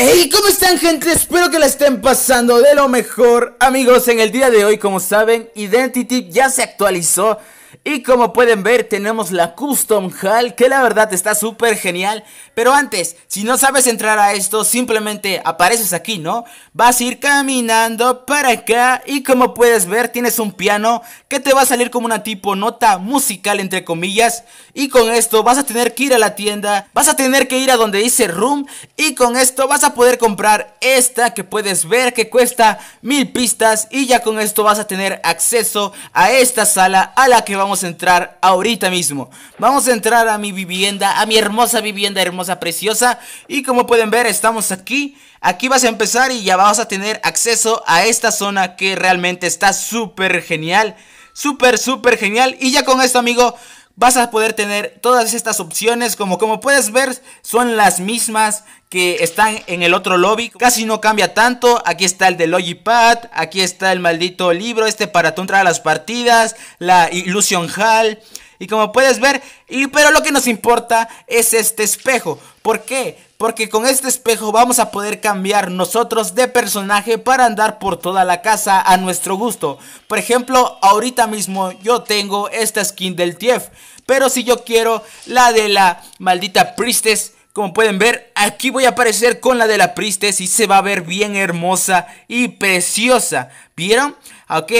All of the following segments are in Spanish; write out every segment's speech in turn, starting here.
Hey, ¿cómo están gente? Espero que la estén pasando de lo mejor. Amigos, en el día de hoy, como saben, Identity ya se actualizó y como pueden ver tenemos la Custom Hall que la verdad está súper genial. Pero antes, si no sabes entrar a esto, simplemente apareces aquí, ¿no? Vas a ir caminando para acá y como puedes ver tienes un piano que te va a salir como una tipo nota musical entre comillas. Y con esto vas a tener que ir a la tienda, vas a tener que ir a donde dice Room y con esto vas a poder comprar esta que puedes ver que cuesta mil pistas y ya con esto vas a tener acceso a esta sala a la que vamos a entrar ahorita mismo. Vamos a entrar a mi vivienda, a mi hermosa vivienda, hermosa, preciosa. Y como pueden ver, estamos aquí. Aquí vas a empezar y ya vamos a tener acceso a esta zona que realmente está súper genial. Súper, súper genial. Y ya con esto, amigo, vas a poder tener todas estas opciones como como puedes ver son las mismas que están en el otro lobby casi no cambia tanto aquí está el de Logipad aquí está el maldito libro este para tú entrar a las partidas la Illusion Hall y como puedes ver, pero lo que nos importa es este espejo. ¿Por qué? Porque con este espejo vamos a poder cambiar nosotros de personaje para andar por toda la casa a nuestro gusto. Por ejemplo, ahorita mismo yo tengo esta skin del Tief. Pero si yo quiero la de la maldita Priestess, como pueden ver, aquí voy a aparecer con la de la Priestess y se va a ver bien hermosa y preciosa. ¿Vieron? Ok,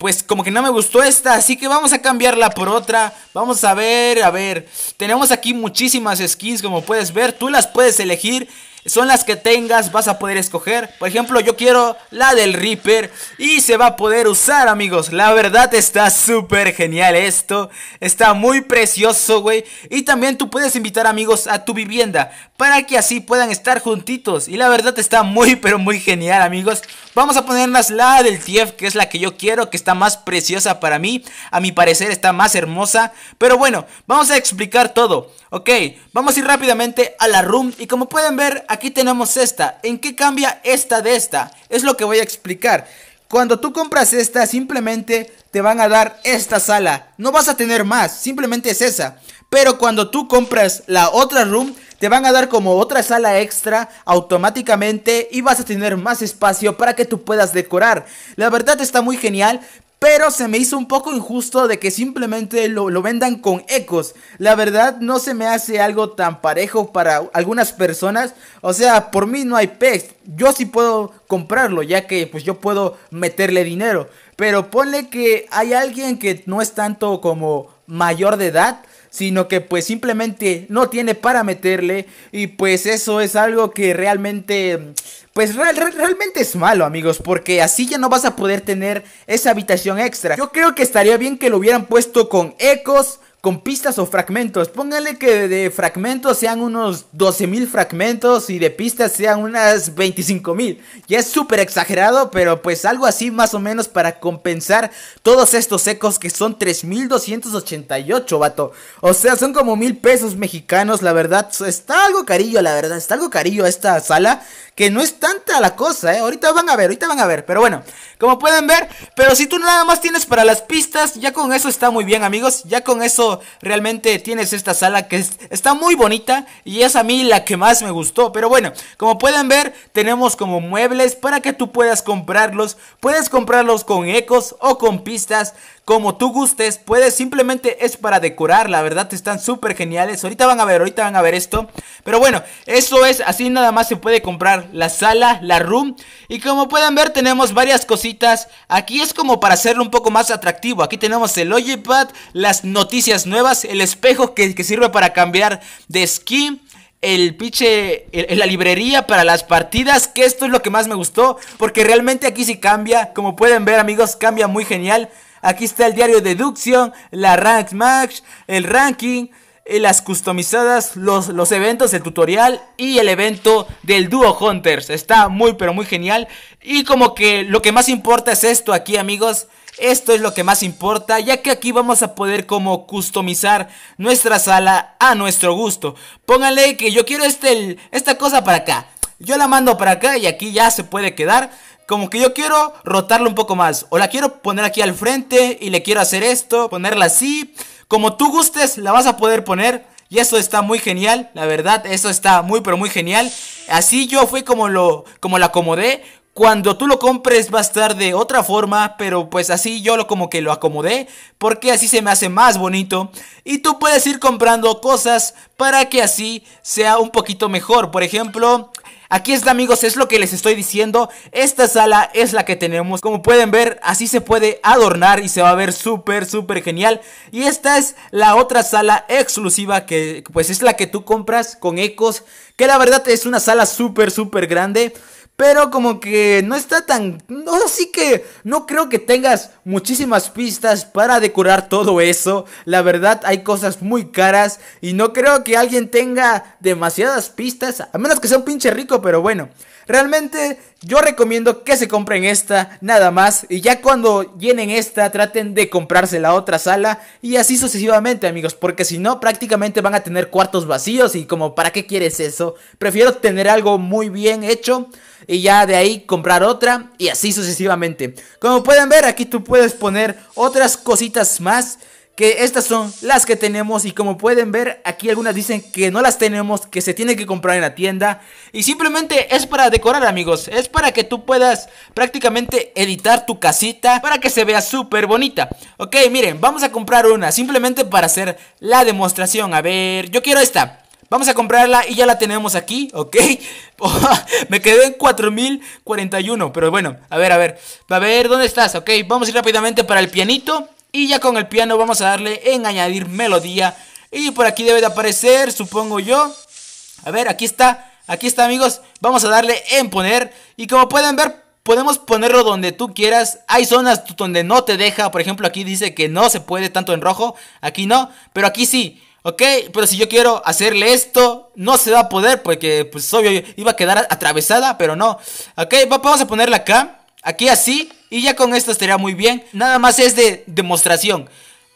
pues como que no me gustó esta, así que vamos a cambiarla por otra. Vamos a ver, a ver. Tenemos aquí muchísimas skins, como puedes ver. Tú las puedes elegir. Son las que tengas, vas a poder escoger. Por ejemplo, yo quiero la del Reaper y se va a poder usar, amigos. La verdad está súper genial esto. Está muy precioso, güey. Y también tú puedes invitar amigos a tu vivienda para que así puedan estar juntitos. Y la verdad está muy, pero muy genial, amigos. Vamos a ponernos la del TF, que es la que yo quiero, que está más preciosa para mí. A mi parecer está más hermosa. Pero bueno, vamos a explicar todo. Ok, vamos a ir rápidamente a la room. Y como pueden ver, aquí tenemos esta. ¿En qué cambia esta de esta? Es lo que voy a explicar. Cuando tú compras esta, simplemente te van a dar esta sala. No vas a tener más, simplemente es esa. Pero cuando tú compras la otra room, te van a dar como otra sala extra automáticamente y vas a tener más espacio para que tú puedas decorar. La verdad está muy genial, pero se me hizo un poco injusto de que simplemente lo, vendan con ecos. La verdad no se me hace algo tan parejo para algunas personas. O sea, por mí no hay pez. Yo sí puedo comprarlo, ya que pues yo puedo meterle dinero. Pero ponle que hay alguien que no es tanto como mayor de edad sino que pues simplemente no tiene para meterle y pues eso es algo que realmente pues realmente es malo amigos porque así ya no vas a poder tener esa habitación extra. Yo creo que estaría bien que lo hubieran puesto con ecos con pistas o fragmentos. Pónganle que de fragmentos sean unos 12.000 fragmentos y de pistas sean unas 25.000. Ya es súper exagerado, pero pues algo así más o menos para compensar todos estos ecos que son 3.288, vato. O sea, son como mil pesos mexicanos, la verdad. Está algo carillo, la verdad. Está algo carillo esta sala que no es tanta la cosa, ¿eh? Ahorita van a ver, ahorita van a ver. Pero bueno, como pueden ver, pero si tú nada más tienes para las pistas, ya con eso está muy bien, amigos. Ya con eso realmente tienes esta sala que está muy bonita y es a mí la que más me gustó. Pero bueno, como pueden ver, tenemos como muebles para que tú puedas comprarlos. Puedes comprarlos con ecos o con pistas como tú gustes, puedes, simplemente es para decorar, la verdad están súper geniales, ahorita van a ver, ahorita van a ver esto, pero bueno, eso es, así nada más se puede comprar la sala, la room, y como pueden ver tenemos varias cositas, aquí es como para hacerlo un poco más atractivo, aquí tenemos el Logipad, las noticias nuevas, el espejo que, sirve para cambiar de skin, el piche, la librería para las partidas, que esto es lo que más me gustó, porque realmente aquí sí cambia, como pueden ver amigos, cambia muy genial. Aquí está el diario de la Rank Match, el ranking, eh, las customizadas, los, los eventos, el tutorial y el evento del Dúo Hunters. Está muy pero muy genial. Y como que lo que más importa es esto aquí amigos. Esto es lo que más importa, ya que aquí vamos a poder como customizar nuestra sala a nuestro gusto. Pónganle que yo quiero este, esta cosa para acá. Yo la mando para acá y aquí ya se puede quedar como que yo quiero rotarlo un poco más. O la quiero poner aquí al frente y le quiero hacer esto, ponerla así. Como tú gustes, la vas a poder poner. Y eso está muy genial, la verdad, eso está muy pero muy genial. Así yo fui como lo como la acomodé. Cuando tú lo compres va a estar de otra forma, pero pues así yo lo como que lo acomodé, porque así se me hace más bonito. Y tú puedes ir comprando cosas para que así sea un poquito mejor. Por ejemplo, Aquí está amigos, es lo que les estoy diciendo, esta sala es la que tenemos, como pueden ver así se puede adornar y se va a ver súper súper genial Y esta es la otra sala exclusiva que pues es la que tú compras con ecos, que la verdad es una sala súper súper grande pero como que no está tan... No, así que no creo que tengas muchísimas pistas para decorar todo eso. La verdad hay cosas muy caras y no creo que alguien tenga demasiadas pistas. A menos que sea un pinche rico, pero bueno. Realmente yo recomiendo que se compren esta nada más y ya cuando llenen esta traten de comprarse la otra sala y así sucesivamente amigos porque si no prácticamente van a tener cuartos vacíos y como para qué quieres eso prefiero tener algo muy bien hecho y ya de ahí comprar otra y así sucesivamente como pueden ver aquí tú puedes poner otras cositas más que estas son las que tenemos y como pueden ver aquí algunas dicen que no las tenemos, que se tiene que comprar en la tienda y simplemente es para decorar amigos, es para que tú puedas prácticamente editar tu casita para que se vea súper bonita. Ok, miren, vamos a comprar una simplemente para hacer la demostración, a ver, yo quiero esta. Vamos a comprarla y ya la tenemos aquí, ¿ok? Oh, me quedé en 4041, pero bueno, a ver, a ver. A ver, ¿dónde estás? Ok, vamos a ir rápidamente para el pianito. Y ya con el piano vamos a darle en añadir melodía. Y por aquí debe de aparecer, supongo yo. A ver, aquí está. Aquí está, amigos. Vamos a darle en poner. Y como pueden ver, podemos ponerlo donde tú quieras. Hay zonas donde no te deja. Por ejemplo, aquí dice que no se puede tanto en rojo. Aquí no. Pero aquí sí. Ok, pero si yo quiero hacerle esto, no se va a poder porque pues obvio iba a quedar atravesada, pero no. Ok, vamos a ponerla acá. Aquí así y ya con esto estaría muy bien. Nada más es de demostración.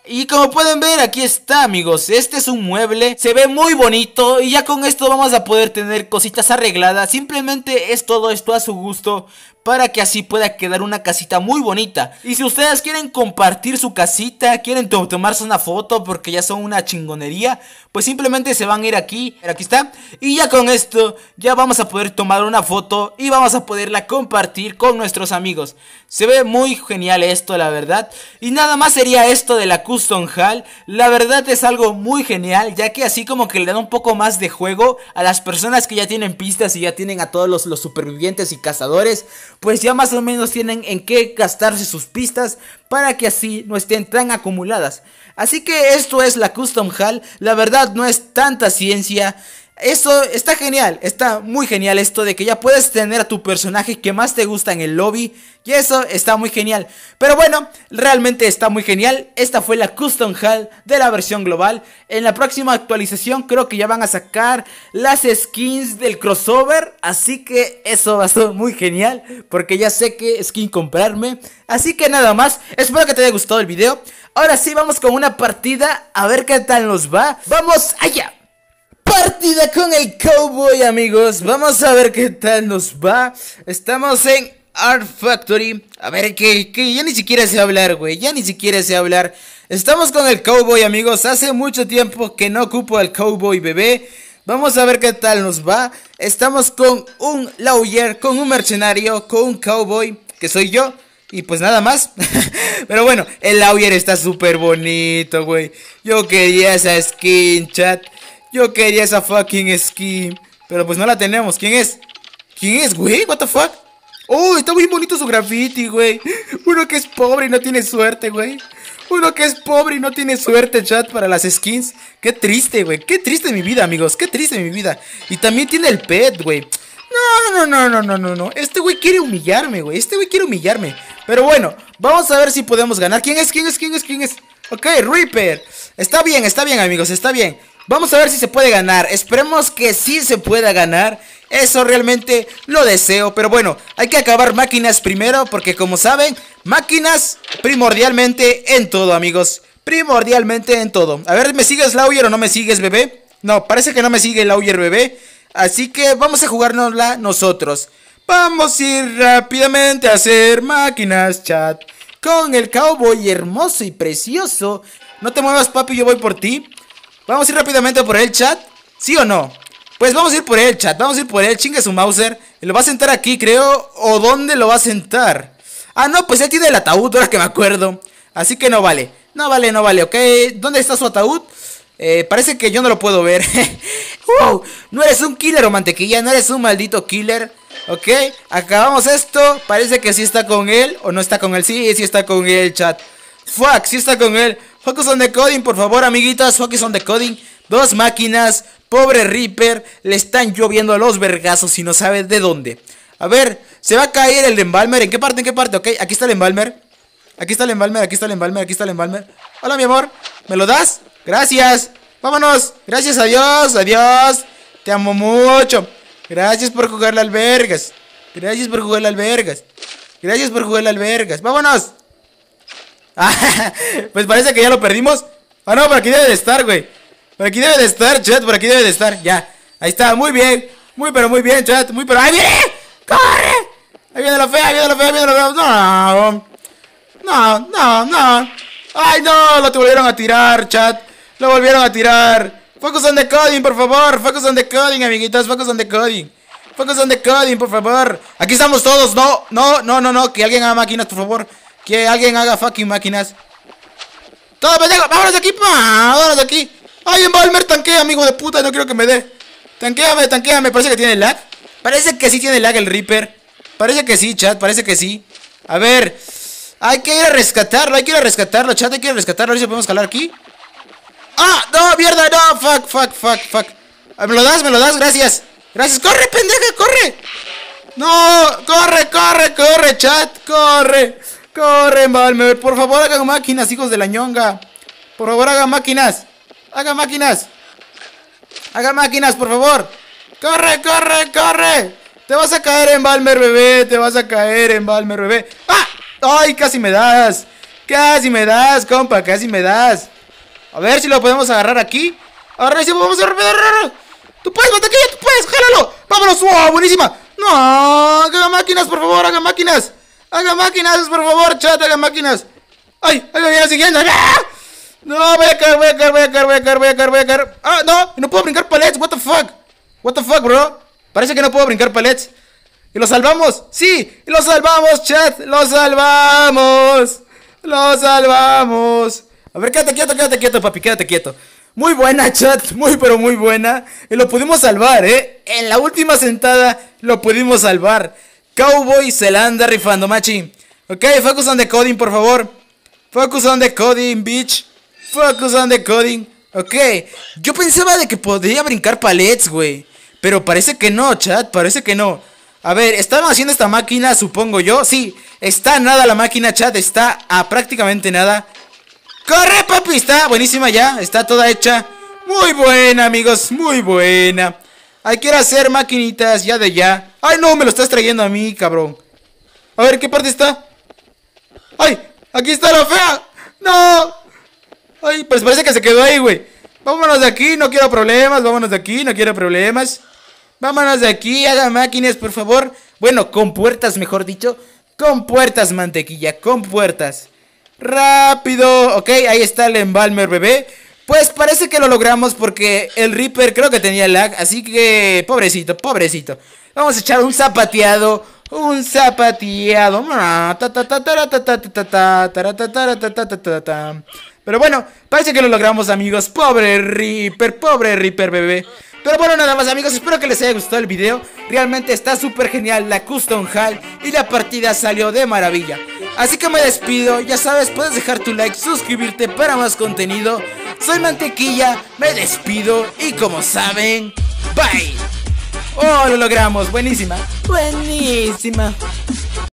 Y como pueden ver aquí está amigos, este es un mueble, se ve muy bonito y ya con esto vamos a poder tener cositas arregladas, simplemente es todo esto a su gusto, para que así pueda quedar una casita muy bonita. Y si ustedes quieren compartir su casita, quieren tomarse una foto porque ya son una chingonería, pues simplemente se van a ir aquí, aquí está. Y ya con esto, ya vamos a poder tomar una foto y vamos a poderla compartir con nuestros amigos. Se ve muy genial esto, la verdad. Y nada más sería esto de la Custom Hall. La verdad es algo muy genial, ya que así como que le da un poco más de juego a las personas que ya tienen pistas y ya tienen a todos los, los supervivientes y cazadores pues ya más o menos tienen en qué gastarse sus pistas para que así no estén tan acumuladas. Así que esto es la Custom Hall, la verdad no es tanta ciencia, eso está genial, está muy genial esto de que ya puedes tener a tu personaje que más te gusta en el lobby. Y eso está muy genial. Pero bueno, realmente está muy genial. Esta fue la Custom Hall de la versión global. En la próxima actualización creo que ya van a sacar las skins del crossover. Así que eso va a ser muy genial. Porque ya sé qué skin comprarme. Así que nada más. Espero que te haya gustado el video. Ahora sí, vamos con una partida. A ver qué tal nos va. ¡Vamos allá! partida con el cowboy, amigos. Vamos a ver qué tal nos va. Estamos en Art Factory. A ver, que, que ya ni siquiera sé hablar, güey. Ya ni siquiera sé hablar. Estamos con el cowboy, amigos. Hace mucho tiempo que no ocupo al cowboy bebé. Vamos a ver qué tal nos va. Estamos con un lawyer, con un mercenario, con un cowboy, que soy yo. Y pues nada más. Pero bueno, el lawyer está súper bonito, güey. Yo quería esa skin, chat. Yo quería esa fucking skin. Pero pues no la tenemos. ¿Quién es? ¿Quién es, güey? What the fuck? Oh, está muy bonito su graffiti, güey. Uno que es pobre y no tiene suerte, güey. Uno que es pobre y no tiene suerte, chat, para las skins. Qué triste, güey. Qué triste mi vida, amigos. Qué triste mi vida. Y también tiene el pet, güey. No, no, no, no, no, no, no. Este güey quiere humillarme, güey. Este güey quiere humillarme. Pero bueno, vamos a ver si podemos ganar. ¿Quién es? ¿Quién es? ¿Quién es? ¿Quién es? Ok, Reaper. Está bien, está bien, amigos. Está bien. Vamos a ver si se puede ganar. Esperemos que sí se pueda ganar. Eso realmente lo deseo. Pero bueno, hay que acabar máquinas primero. Porque como saben, máquinas primordialmente en todo, amigos. Primordialmente en todo. A ver, ¿me sigues Lauyer o no me sigues, bebé? No, parece que no me sigue Lauyer, bebé. Así que vamos a jugárnosla nosotros. Vamos a ir rápidamente a hacer máquinas, chat. Con el cowboy hermoso y precioso. No te muevas, papi, yo voy por ti. Vamos a ir rápidamente por el chat. ¿Sí o no? Pues vamos a ir por el chat. Vamos a ir por él. Chingue su Mauser. Lo va a sentar aquí, creo. ¿O dónde lo va a sentar? Ah, no, pues ya tiene el ataúd, ahora que me acuerdo. Así que no vale. No vale, no vale, ¿ok? ¿Dónde está su ataúd? Eh, parece que yo no lo puedo ver. wow, uh, no eres un killer o mantequilla, no eres un maldito killer. Ok, acabamos esto. Parece que sí está con él o no está con él. Sí, sí está con él, chat. Fuck, sí está con él. Focus on the coding, por favor, amiguitas. Focus on the coding. Dos máquinas. Pobre Reaper. Le están lloviendo a los vergazos y no sabe de dónde. A ver, se va a caer el embalmer. ¿En qué parte? ¿En qué parte? Ok, aquí está el embalmer. Aquí está el embalmer, aquí está el embalmer, aquí está el embalmer. Hola, mi amor. ¿Me lo das? Gracias. Vámonos. Gracias a Dios. Adiós. Te amo mucho. Gracias por jugar las albergas. Gracias por jugar las vergas. Gracias por jugar las vergas. Vámonos. pues parece que ya lo perdimos. Ah, no, por aquí debe de estar, güey. Por aquí debe de estar, chat, por aquí debe de estar. Ya, ahí está, muy bien. Muy pero muy bien, chat, muy pero. ¡ay, viene! ¡Corre! Ahí viene la fea, ahí viene la fea, ahí viene la fea. No, no, no, no. ¡Ay, no! Lo te volvieron a tirar, chat. Lo volvieron a tirar. Focus on the coding, por favor. Focus on the coding, amiguitos. Focus on the coding. Focus on the coding, por favor. Aquí estamos todos. No, no, no, no, no. Que alguien haga máquinas, por favor. Que alguien haga fucking máquinas. ¡Todo pendejo! ¡Vámonos de aquí! pa, ¡Vámonos de aquí! ¡Ay, un Balmer tanquea, amigo de puta! No quiero que me dé. Tanqueame, tanqueame. Parece que tiene lag. Parece que sí tiene lag el Reaper. Parece que sí, chat. Parece que sí. A ver. Hay que ir a rescatarlo. Hay que ir a rescatarlo, chat. Hay que ir a rescatarlo. A ver si podemos calar aquí. ¡Ah! ¡No, mierda! ¡No! ¡Fuck, fuck, fuck, fuck! Ah, ¿Me lo das? ¿Me lo das? Gracias. Gracias. ¡Corre, pendeja! ¡Corre! ¡No! ¡Corre, corre, corre, chat! ¡Corre! Corre, Balmer, Por favor, hagan máquinas, hijos de la ñonga. Por favor, hagan máquinas. Hagan máquinas. Hagan máquinas, por favor. Corre, corre, corre. Te vas a caer en Balmer, bebé. Te vas a caer en Balmer, bebé. ¡Ah! ¡Ay, casi me das! Casi me das, compa. Casi me das. A ver si lo podemos agarrar aquí. Ahora sí, vamos a romper. Tú puedes, mantequilla, tú puedes. Jálalo. Vámonos. ¡Wow! Buenísima. No, hagan máquinas, por favor. Hagan máquinas. ¡Haga máquinas, por favor, chat! ¡Haga máquinas! ¡Ay! ¡Ahí bien siguiendo! ¡Ah! ¡No! Voy a caer, voy a caer, voy a caer, voy a caer, voy a caer, voy a caer. ¡Ah! ¡No! ¡No puedo brincar palets! ¡What the fuck! ¡What the fuck, bro! Parece que no puedo brincar palets. ¡Y lo salvamos! ¡Sí! ¡Lo salvamos, chat! ¡Lo salvamos! ¡Lo salvamos! A ver, quédate quieto, quédate quieto, papi, quédate quieto. Muy buena, chat, muy pero muy buena. Y lo pudimos salvar, ¿eh? En la última sentada lo pudimos salvar. Cowboy se la anda rifando, machi. Ok, focus on the coding, por favor. Focus on the coding, bitch. Focus on the coding. Ok, yo pensaba de que podría brincar palets, güey. Pero parece que no, chat, parece que no. A ver, ¿estaban haciendo esta máquina, supongo yo? Sí, está nada la máquina, chat, está a prácticamente nada. ¡Corre, papi! Está buenísima ya, está toda hecha. Muy buena, amigos, muy buena. Ay, quiero hacer maquinitas, ya de ya. Ay, no, me lo estás trayendo a mí, cabrón. A ver, ¿qué parte está? ¡Ay! ¡Aquí está la fea! ¡No! Ay, pues parece que se quedó ahí, güey. Vámonos de aquí, no quiero problemas. Vámonos de aquí, no quiero problemas. Vámonos de aquí, haga máquinas, por favor. Bueno, con puertas, mejor dicho. Con puertas, mantequilla, con puertas. Rápido. Ok, ahí está el embalmer, bebé. Pues parece que lo logramos porque el Reaper creo que tenía lag, así que pobrecito, pobrecito. Vamos a echar un zapateado, un zapateado. Pero bueno, parece que lo logramos amigos, pobre Reaper, pobre Reaper bebé. Pero bueno, nada más amigos, espero que les haya gustado el video. Realmente está súper genial la Custom Hall y la partida salió de maravilla. Así que me despido, ya sabes, puedes dejar tu like, suscribirte para más contenido. Soy Mantequilla, me despido y como saben, bye. Oh, lo logramos, buenísima. Buenísima.